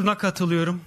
şuna katılıyorum.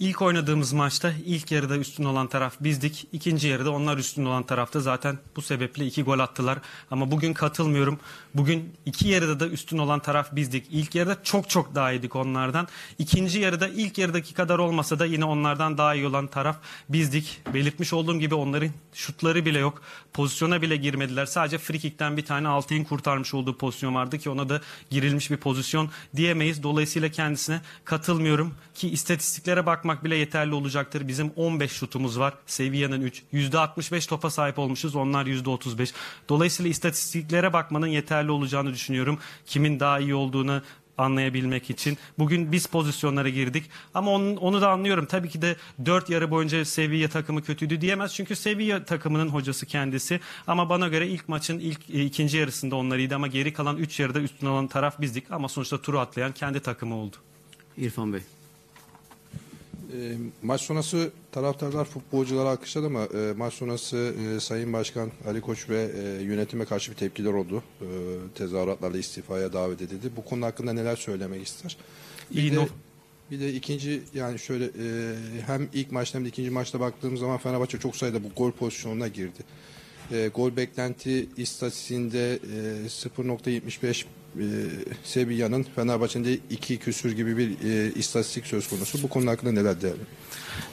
İlk oynadığımız maçta ilk yarıda üstün olan taraf bizdik. İkinci yarıda onlar üstün olan tarafta zaten bu sebeple iki gol attılar. Ama bugün katılmıyorum. Bugün iki yarıda da üstün olan taraf bizdik. İlk yarıda çok çok daha iyiydik onlardan. İkinci yarıda ilk yarıdaki kadar olmasa da yine onlardan daha iyi olan taraf bizdik. Belirtmiş olduğum gibi onların şutları bile yok. Pozisyona bile girmediler. Sadece frikikten bir tane Altay'ın kurtarmış olduğu pozisyon vardı ki ona da girilmiş bir pozisyon diyemeyiz. Dolayısıyla kendisine katılmıyorum ki istatistiklere bakmak bakmak bile yeterli olacaktır. Bizim 15 şutumuz var. Sevilla'nın 3. %65 topa sahip olmuşuz. Onlar %35. Dolayısıyla istatistiklere bakmanın yeterli olacağını düşünüyorum. Kimin daha iyi olduğunu anlayabilmek için. Bugün biz pozisyonlara girdik ama onun, onu da anlıyorum. Tabii ki de dört yarı boyunca Sevilla takımı kötüydü diyemez. Çünkü Sevilla takımının hocası kendisi. Ama bana göre ilk maçın ilk e, ikinci yarısında onlarıydı ama geri kalan üç yarıda üstün olan taraf bizdik. Ama sonuçta turu atlayan kendi takımı oldu. İrfan Bey. E, maç sonrası taraftarlar futbolcuları alkışladı ama e, maç sonrası e, Sayın Başkan Ali Koç ve e, yönetime karşı bir tepkiler oldu. E, tezahüratlarla istifaya davet edildi. Bu konu hakkında neler söylemek ister? Bir İyi de, bir de ikinci yani şöyle e, hem ilk maçta hem de ikinci maçta baktığım zaman Fenerbahçe çok sayıda bu gol pozisyonuna girdi. E, gol beklenti istatistiğinde e, 0.75 e, Sevilla'nın Fenerbahçe'nde iki küsür gibi bir e, istatistik söz konusu. Bu konu hakkında neler değerli?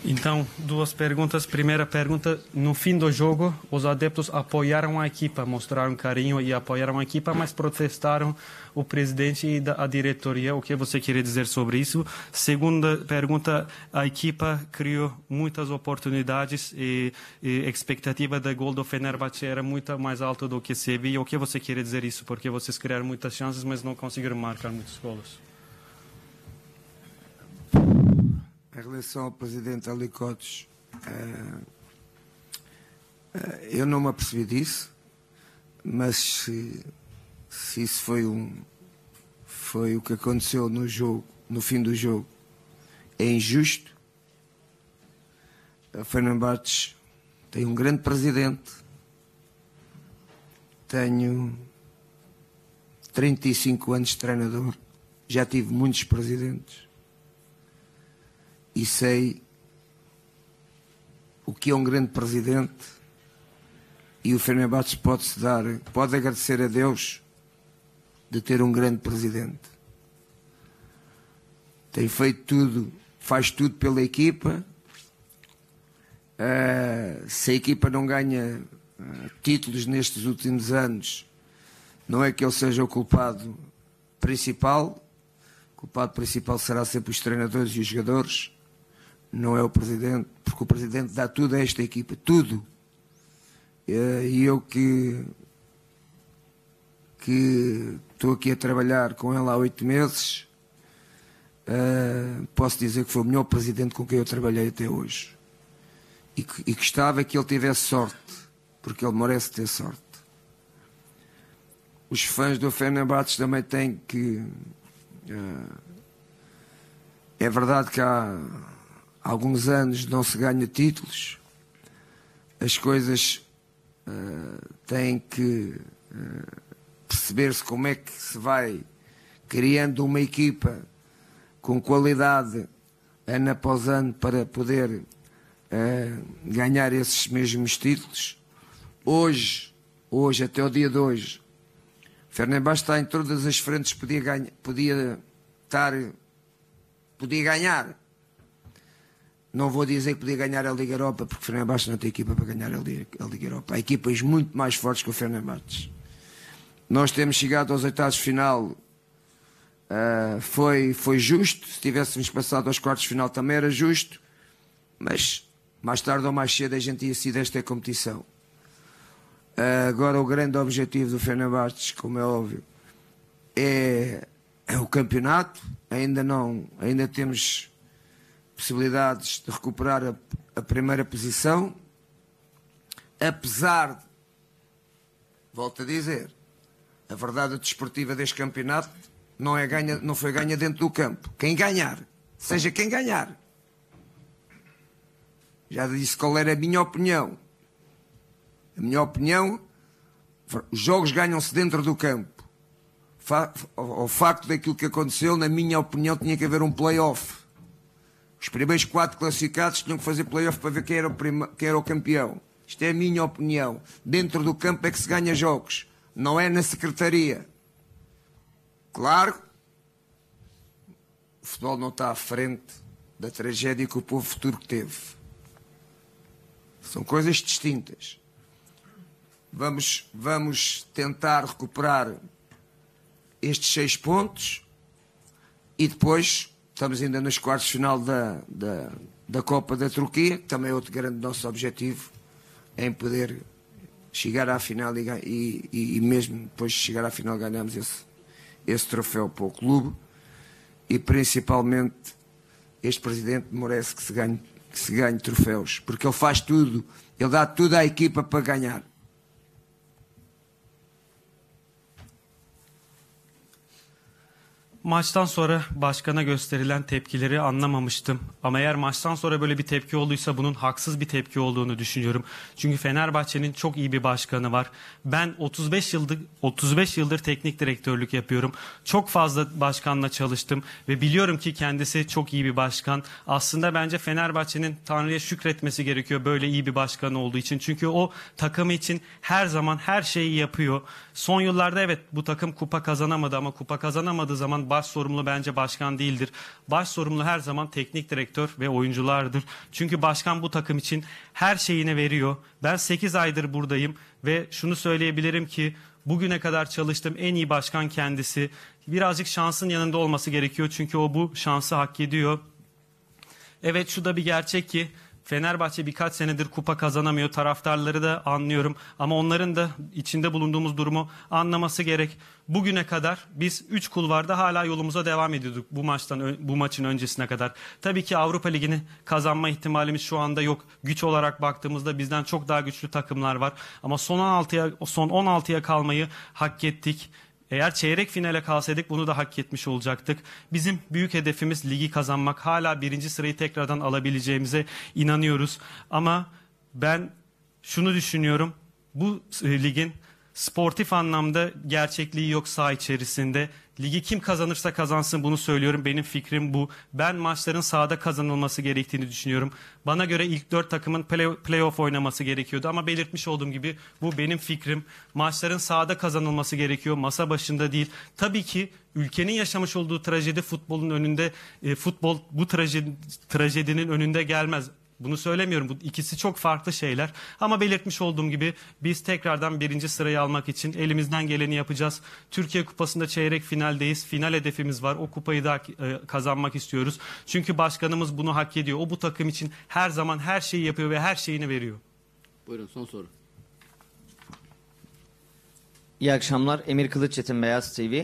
Então, duas perguntas. Primeira pergunta: no fim do jogo, os adeptos apoiaram a equipa, mostraram carinho e apoiaram a equipa, mas protestaram o presidente e a diretoria. O que você queria dizer sobre isso? Segunda pergunta: a equipa criou muitas oportunidades e, a expectativa de gol do Fenerbahçe era muito mais alta do que Sevilla. O que você queria dizer isso? Porque vocês criaram muitas chances chances, mas não conseguiram marcar muitos golos. Em relação ao presidente Alicotes, eh, eh, eu não me apercebi disso, mas se, se isso foi, um, foi o que aconteceu no jogo, no fim do jogo, é injusto. A eh, Fernandes tem um grande presidente, tenho 35 anos de treinador, já tive muitos presidentes e sei o que é um grande presidente e o Fernando pode se dar, pode agradecer a Deus de ter um grande presidente. Tem feito tudo, faz tudo pela equipa. Uh, se a equipa não ganha uh, títulos nestes últimos anos, não é que ele seja o culpado principal, o culpado principal será sempre os treinadores e os jogadores, não é o presidente, porque o presidente dá tudo a esta equipa, tudo. Eh, e eu que que estou aqui a trabalhar com ele há oito meses, eh, posso dizer que foi o melhor presidente com quem eu trabalhei até hoje. E que, e que estava que ele tivesse sorte, porque ele merece ter sorte os fãs do Fenerbahçe também têm que. Eh, é verdade que há alguns anos não se ganha títulos, as coisas eh, têm que eh, perceber-se como é que se vai criando uma equipa com qualidade ano após ano para poder ganhar esses mesmos títulos. Hoje, hoje, até o dia de hoje, Fernandes está em todas as frentes, podia, ganhar, podia estar. podia ganhar. Não vou dizer que podia ganhar a Liga Europa, porque o Fernandes não tem equipa para ganhar a Liga, Europa. Há equipas muito mais fortes que o Fernandes. Nós temos chegado aos oitavos de final Uh, foi, foi justo. Se tivéssemos passado aos quartos de final também era justo. Mas mais tarde ou mais cedo a gente ia sair desta competição. Agora, o grande objetivo do Fenerbahçe, como é óbvio, é, é o campeonato. Ainda não, ainda temos possibilidades de recuperar a, a primeira posição, apesar volto a dizer, a verdade desportiva deste campeonato não, é ganha, não foi ganha dentro do campo. Quem ganhar, seja quem ganhar. Já disse qual era a minha opinião a minha opinião, os jogos ganham-se dentro do campo. O ao facto daquilo que aconteceu, na minha opinião, tinha que haver um play-off. Os primeiros quatro classificados tinham que fazer play-off para ver quem era, o quem era o campeão. Isto é a minha opinião. Dentro do campo é que se ganha jogos, não é na secretaria. Claro, o futebol não está à frente da tragédia que o povo futuro teve. São coisas distintas. Vamos, vamos tentar recuperar estes seis pontos e depois estamos ainda nos quartos final da, da, da Copa da Turquia, que também é outro grande nosso objetivo em poder chegar à final e, e, e mesmo depois de chegar à final ganhamos esse, esse troféu para o clube e principalmente este presidente merece que se ganhe, que se ganhe troféus, porque ele faz tudo, ele dá tudo à equipa para ganhar. Maçtan sonra başkana gösterilen tepkileri anlamamıştım. Ama eğer maçtan sonra böyle bir tepki olduysa bunun haksız bir tepki olduğunu düşünüyorum. Çünkü Fenerbahçe'nin çok iyi bir başkanı var. Ben 35 yıldır 35 yıldır teknik direktörlük yapıyorum. Çok fazla başkanla çalıştım ve biliyorum ki kendisi çok iyi bir başkan. Aslında bence Fenerbahçe'nin Tanrı'ya şükretmesi gerekiyor böyle iyi bir başkan olduğu için. Çünkü o takımı için her zaman her şeyi yapıyor. Son yıllarda evet bu takım kupa kazanamadı ama kupa kazanamadığı zaman baş sorumlu bence başkan değildir. Baş sorumlu her zaman teknik direktör ve oyunculardır. Çünkü başkan bu takım için her şeyini veriyor. Ben 8 aydır buradayım ve şunu söyleyebilirim ki bugüne kadar çalıştım en iyi başkan kendisi. Birazcık şansın yanında olması gerekiyor çünkü o bu şansı hak ediyor. Evet şu da bir gerçek ki Fenerbahçe birkaç senedir kupa kazanamıyor. Taraftarları da anlıyorum ama onların da içinde bulunduğumuz durumu anlaması gerek. Bugüne kadar biz 3 kulvarda hala yolumuza devam ediyorduk bu maçtan bu maçın öncesine kadar. Tabii ki Avrupa Ligi'ni kazanma ihtimalimiz şu anda yok. Güç olarak baktığımızda bizden çok daha güçlü takımlar var. Ama son 16'ya son 16'ya kalmayı hak ettik eğer çeyrek finale kalsaydık bunu da hak etmiş olacaktık. Bizim büyük hedefimiz ligi kazanmak. Hala birinci sırayı tekrardan alabileceğimize inanıyoruz. Ama ben şunu düşünüyorum. Bu e, ligin sportif anlamda gerçekliği yok sağ içerisinde. Ligi kim kazanırsa kazansın bunu söylüyorum. Benim fikrim bu. Ben maçların sahada kazanılması gerektiğini düşünüyorum. Bana göre ilk dört takımın play- playoff oynaması gerekiyordu. Ama belirtmiş olduğum gibi bu benim fikrim. Maçların sahada kazanılması gerekiyor. Masa başında değil. Tabii ki ülkenin yaşamış olduğu trajedi futbolun önünde, e, futbol bu trajedi, trajedinin önünde gelmez. Bunu söylemiyorum. Bu ikisi çok farklı şeyler. Ama belirtmiş olduğum gibi biz tekrardan birinci sırayı almak için elimizden geleni yapacağız. Türkiye Kupası'nda çeyrek finaldeyiz. Final hedefimiz var. O kupayı da e, kazanmak istiyoruz. Çünkü başkanımız bunu hak ediyor. O bu takım için her zaman her şeyi yapıyor ve her şeyini veriyor. Buyurun son soru. İyi akşamlar. Emir Kılıç Çetin Beyaz TV.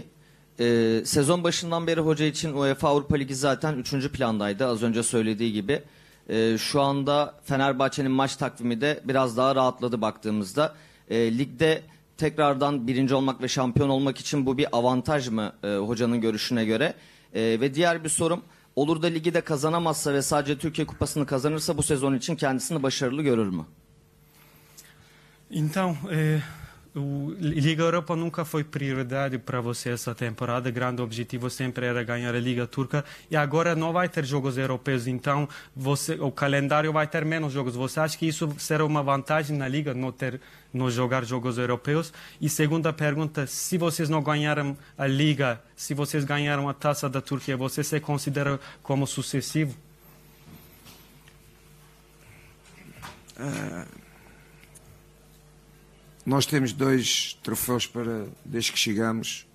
Ee, sezon başından beri hoca için UEFA Avrupa Ligi zaten 3. plandaydı. Az önce söylediği gibi. E, şu anda Fenerbahçe'nin maç takvimi de biraz daha rahatladı baktığımızda. E, ligde tekrardan birinci olmak ve şampiyon olmak için bu bir avantaj mı e, hocanın görüşüne göre? E, ve diğer bir sorum olur da ligi de kazanamazsa ve sadece Türkiye Kupası'nı kazanırsa bu sezon için kendisini başarılı görür mü? Então, é, e, o Liga Europa nunca foi prioridade para você essa temporada. O grande objetivo sempre era ganhar a Liga Turca. E agora não vai ter jogos europeus, então você, o calendário vai ter menos jogos. Você acha que isso será uma vantagem na Liga, não, ter, não jogar jogos europeus? E segunda pergunta, se vocês não ganharam a Liga, se vocês ganharam a Taça da Turquia, você se considera como sucessivo? Uh nós temos dois troféus para, desde que chegamos,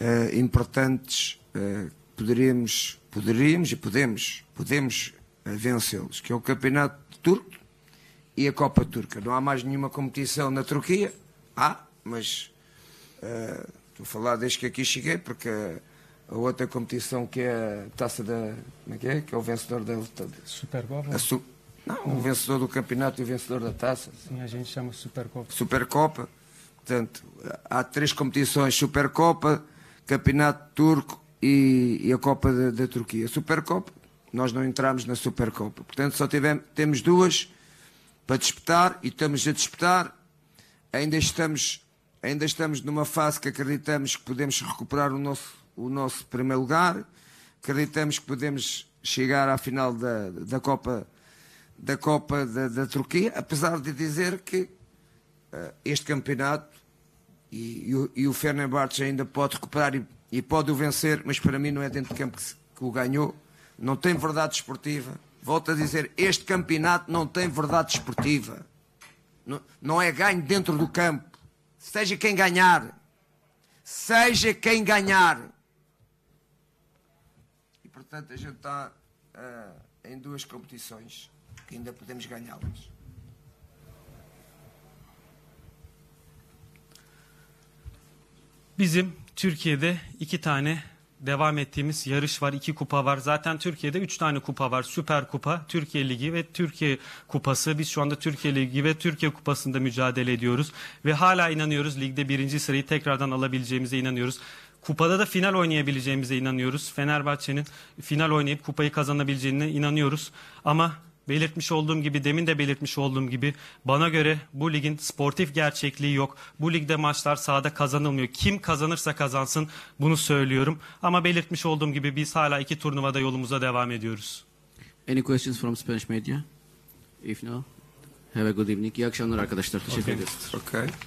uh, importantes, eh, uh, poderíamos, poderíamos e podemos, podemos uh, vencê-los, que é o Campeonato Turco e a Copa Turca. Não há mais nenhuma competição na Turquia, há, mas uh, estou a falar desde que aqui cheguei, porque a outra competição que é a taça da. Como é que é? Que é o vencedor da. Superbowl? A su não, o vencedor do campeonato e o vencedor da taça. Sim, a gente chama Supercopa. Supercopa. Portanto, há três competições: Supercopa, Campeonato Turco e, e a Copa da, da Turquia. Supercopa, nós não entramos na Supercopa. Portanto, só tivemos, temos duas para disputar e estamos a disputar. Ainda estamos, ainda estamos numa fase que acreditamos que podemos recuperar o nosso, o nosso primeiro lugar. Acreditamos que podemos chegar à final da, da Copa da Copa da, da Turquia, apesar de dizer que uh, este campeonato e, e, o, e o Fenerbahçe ainda pode recuperar e, e, pode o vencer, mas para mim não é dentro de campo que, que o ganhou. Não tem verdade esportiva. Volto a dizer, este campeonato não tem verdade esportiva. Não, não é ganho dentro do campo. Seja quem ganhar. Seja quem ganhar. E portanto a gente está uh, em duas competições quindi potevamo ganharmos. Bizim Türkiye'de iki tane devam ettiğimiz yarış var. iki kupa var. Zaten Türkiye'de üç tane kupa var. Süper Kupa, Türkiye Ligi ve Türkiye Kupası. Biz şu anda Türkiye Ligi ve Türkiye Kupası'nda mücadele ediyoruz. Ve hala inanıyoruz ligde birinci sırayı tekrardan alabileceğimize inanıyoruz. Kupada da final oynayabileceğimize inanıyoruz. Fenerbahçe'nin final oynayıp kupayı kazanabileceğine inanıyoruz. Ama belirtmiş olduğum gibi demin de belirtmiş olduğum gibi bana göre bu ligin sportif gerçekliği yok. Bu ligde maçlar sahada kazanılmıyor. Kim kazanırsa kazansın bunu söylüyorum. Ama belirtmiş olduğum gibi biz hala iki turnuvada yolumuza devam ediyoruz. Any questions from Spanish media? If no, have a good evening. İyi akşamlar arkadaşlar. Teşekkür okay. ederiz. Okay.